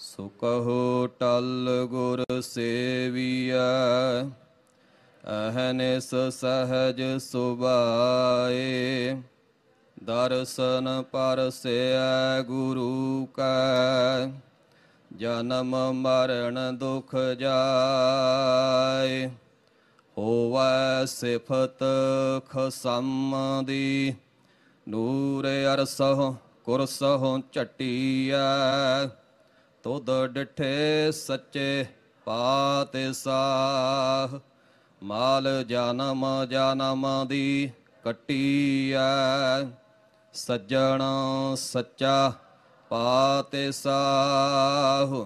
ਸੁਕਹੋ ਟਲ ਗੁਰ ਸੇਵੀਐ ਅਹਨਿਸ ਸਹਜ ਸੁਭਾਏ ਦਰਸ਼ਨ ਪਰਸੈ ਗੁਰੂ ਕੈ ਜਨਮ ਮਰਨ ਦੁਖ ਜਾਏ ਹੋਵੈ ਸਿਫਤ ਖਸਮ ਦੀ ਨੂਰ ਅਰਸਹੁ ਕੁਰਸਹੁ ਚਟੀਐ ਤੁਧ ਡਿਠੇ ਸੱਚੇ ਪਾਤੇ ਸਾਹ ਮਾਲ ਜਨਮ ਜਨਮ ਦੀ ਕੱਟੀ ਐ ਸੱਜਣ ਸੱਚਾ ਪਾਤੇ ਸਾਹ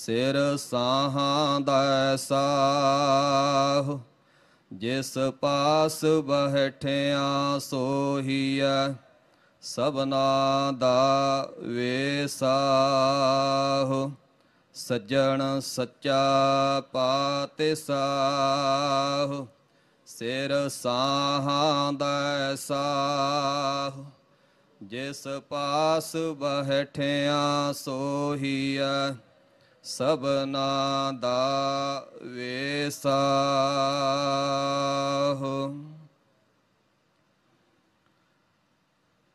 ਸਿਰ ਸਾਹਾਂ ਦਾ ਸਾਹ ਜਿਸ ਪਾਸ ਬਹਿਠਿਆ ਸੋਹੀਐ ਸਭਨਾ ਦਾ ਵੇਸਾਹ ਸੱਜਣ ਸੱਚਾ ਪਾਤੇ ਸਾਹ ਸਿਰ ਸਾਹਾਂ ਦਾ ਸਾਹ ਜਿਸ ਪਾਸ ਬਹਿਠਿਆ ਸੋਹੀਐ ਸਭਨਾ ਦਾ ਵੇਸਾਹ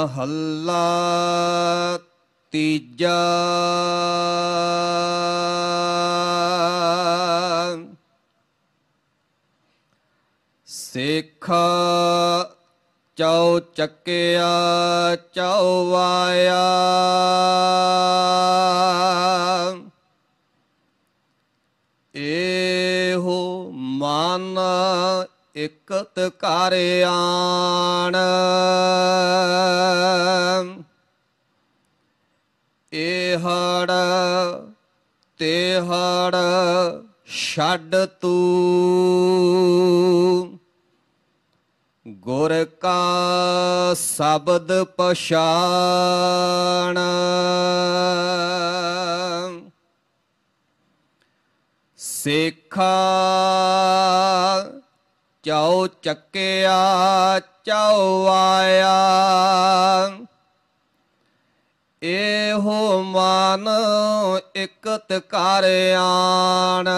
ਮਹੱਲਾ ਤੀਜਾ ਸਿੱਖ ਚਾਉ ਚੱਕਿਆ ਚਾਉ ਵਾਇਆ ਇਹੋ ਮਾਨਾ ਇਕਤ ਕਰ ਆਣ ਇਹੜ ਤੇਹੜ ਛੱਡ ਤੂੰ ਗੁਰ ਕਾ ਸ਼ਬਦ ਪਛਾਣ ਸੇਖਾ ਚਉ ਚੱਕਿਆ ਚਉ ਆਇਆ ਇਹੋ ਮਨ ਇਕ ਕਰ ਆਣ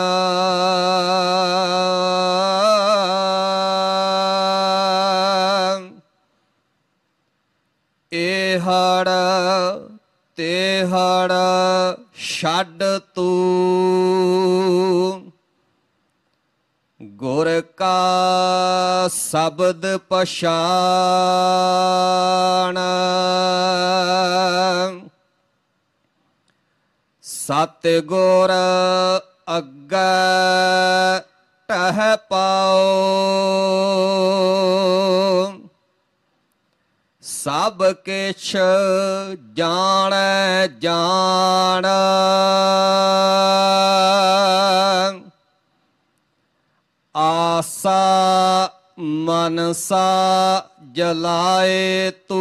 ਹੜ ਛੱਡ ਤੂੰ ਗੁਰ ਕਾ ਸ਼ਬਦ ਪਛਾਣ ਸਤ ਗੁਰ ਅੱਗੇ ਟਹ ਪਾਉ ਸਭ ਕਿਛ ਜਾਣੈ ਜਾਣ ਆਸਾ ਮਨਸਾ ਜਲਾਏ ਤੂੰ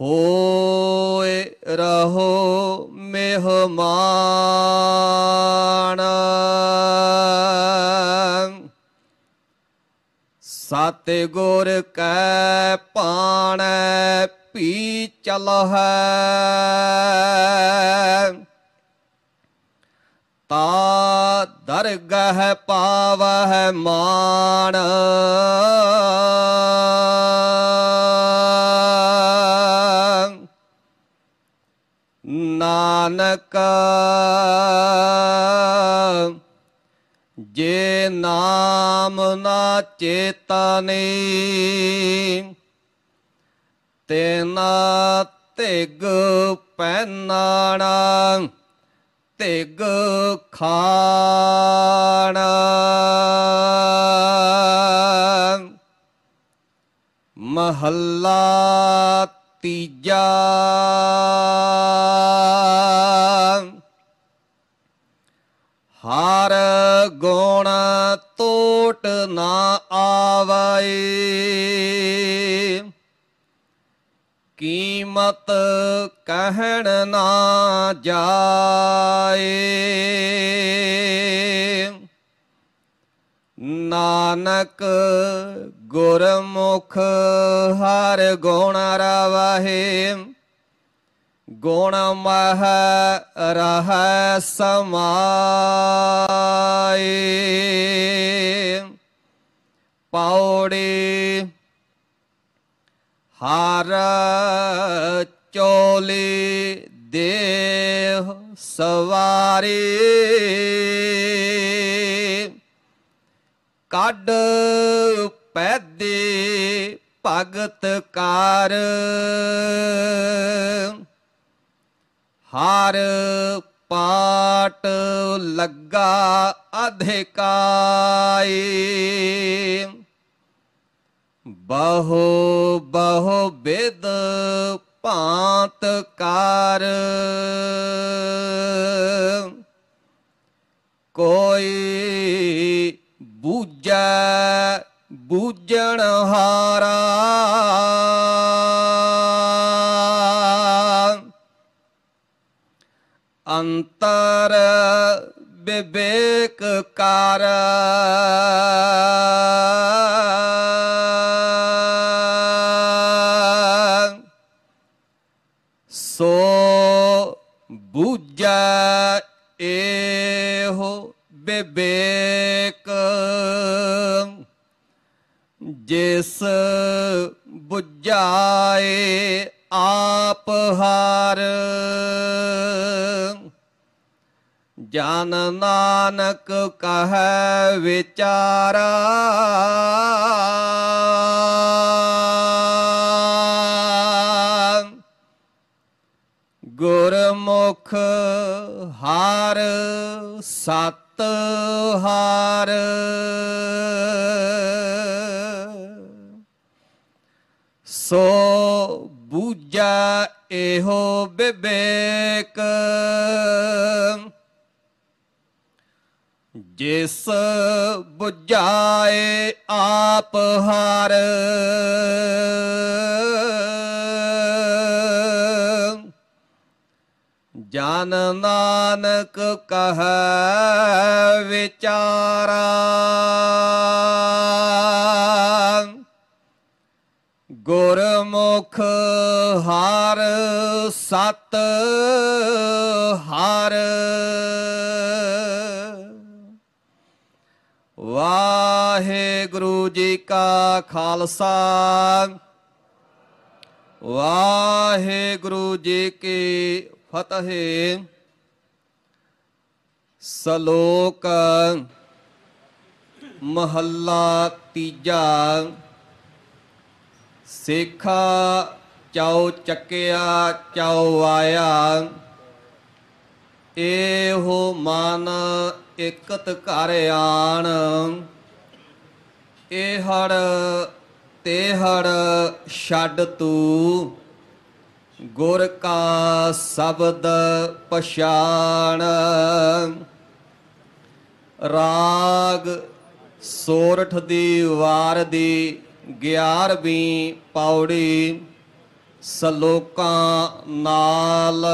ਹੋਏ ਰਹੋ ਮਹਿਮਾਨ ਸਤ ਗੁਰ ਕੈ ਪਾਣੈ ਪੀ ਚਲ ਹੈ ਤਾ ਦਰਗਹ ਪਾਵਹ ਮਾਨ ਨਾਨਕ ਜੇ ਨਾਮ ਨਾ ਚੇਤਨੇ ਤੇਨਾ ਤਿਗ ਪੈਨਾਣਾ ਤਿਗ ਖਾਣ ਮਹੱਲਾ ਤੀਜਾ ਹਰ ਗੁਣ ਟੋਟ ਨਾ ਆਵਾਏ ਬਾਤ ਕਹਿਣ ਨਾ ਜਾਏ ਨਾਨਕ ਗੁਰਮੁਖ ਹਰ ਗੁਣ ਰਵਾਹੇ ਗੁਣ ਮਹ ਰਹ ਸਮਾਏ ਪੌੜੀ ਹਰ ਚੋਲੇ ਦੇਹ ਸਵਾਰੇ ਕੱਢ ਪੈਦੇ ਭਗਤ ਕਰ ਹਰ ਪਾਟ ਲੱਗਾ ਅਧਿਕਾਈ ਬਹੋ ਬਹੋ ਬਿਦ ਭਾਂਤ ਕਰ ਕੋਈ ਬੂਝੈ ਬੁਝਣ ਹਾਰਾ ਅੰਤਰ ਬਿਬੇਕ ਕਰ ਜਾ ਇਹੋ ਬਿਬੇਕ ਜਿਸ ਬੁਝਾਏ ਆਪ ਹਾਰ ਜਾਨ ਨਾਨਕ ਕਹੈ ਵਿਚਾਰਾ ਮੁਖ ਹਾਰ ਸਤ ਹਾਰ ਸੋ ਬੂਝਾ ਇਹੋ ਬਿਬੇਕ ਜਿਸ ਬੁਝਾਏ ਆਪ ਹਾਰ ਮਨ ਨਾਨਕ ਕਹੈ ਵਿਚਾਰਾ ਗੁਰਮੁਖ ਹਰ ਸਤ ਹਰ ਵਾਹਿਗੁਰੂ ਜੀ ਕਾ ਖਾਲਸਾ ਵਾਹਿਗੁਰੂ ਜੀ ਕੀ ਫਤਹਿ ਸਲੋਕ ਮਹੱਲਾ ਤੀਜਾ ਸੇਖਾ ਚਾਉ ਚੱਕਿਆ ਚਾਉ ਆਇਆ ਇਹੋ ਮਨ ਇਕਤ ਘਰ ਆਣ ਇਹ ਹੜ ਤੇ ਹੜ ਛੱਡ ਤੂੰ ਗੁਰ ਕਾ ਸ਼ਬਦ ਪਛਾਣ ਰਾਗ ਸੋਰਠ ਦੀ ਵਾਰ ਦੀ 11ਵੀਂ ਪੌੜੀ ਸਲੋਕਾਂ ਨਾਲ